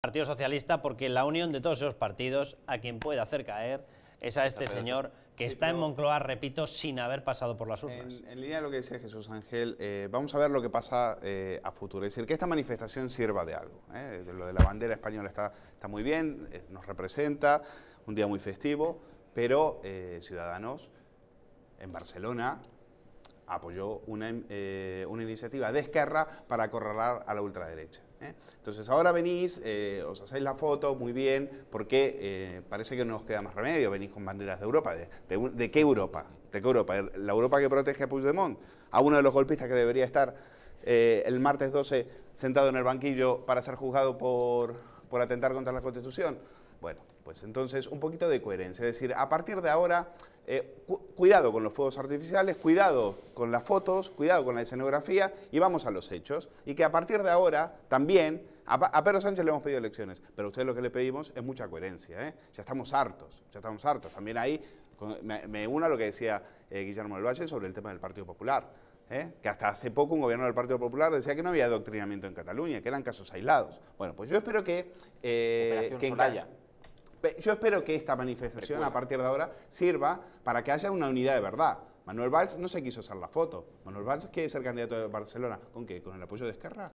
Partido Socialista porque la unión de todos esos partidos a quien puede hacer caer es a este señor que está en Moncloa, repito, sin haber pasado por las urnas. En, línea de lo que decía Jesús Ángel, eh, vamos a ver lo que pasa eh, a futuro. Es decir, que esta manifestación sirva de algo. ¿eh? Lo de la bandera española está, muy bien, nos representa, un día muy festivo, pero Ciudadanos en Barcelona apoyó una, una iniciativa de Esquerra para acorralar a la ultraderecha. ¿eh? Entonces ahora venís, eh, os hacéis la foto, muy bien, porque eh, parece que no os queda más remedio, venís con banderas de Europa. ¿De, qué Europa? ¿De qué Europa? ¿La Europa que protege a Puigdemont? ¿A uno de los golpistas que debería estar el martes 12 sentado en el banquillo para ser juzgado por por atentar contra la Constitución. Bueno, pues entonces un poquito de coherencia, es decir, a partir de ahora, eh, cuidado con los fuegos artificiales, cuidado con las fotos, cuidado con la escenografía y vamos a los hechos. Y que a partir de ahora también, a, Pedro Sánchez le hemos pedido elecciones, pero a usted lo que le pedimos es mucha coherencia, ¿eh? ya estamos hartos, ya estamos hartos. También ahí me, una a lo que decía eh, Guillermo del Valle sobre el tema del Partido Popular, ¿eh? que hasta hace poco un gobierno del Partido Popular decía que no había adoctrinamiento en Cataluña, que eran casos aislados. Bueno, pues yo espero que... Eh, yo espero que esta manifestación a partir de ahora sirva para que haya una unidad de verdad. Manuel Valls no se quiso hacer la foto. Manuel Valls quiere ser candidato de Barcelona. ¿Con qué? ¿Con el apoyo de Esquerra?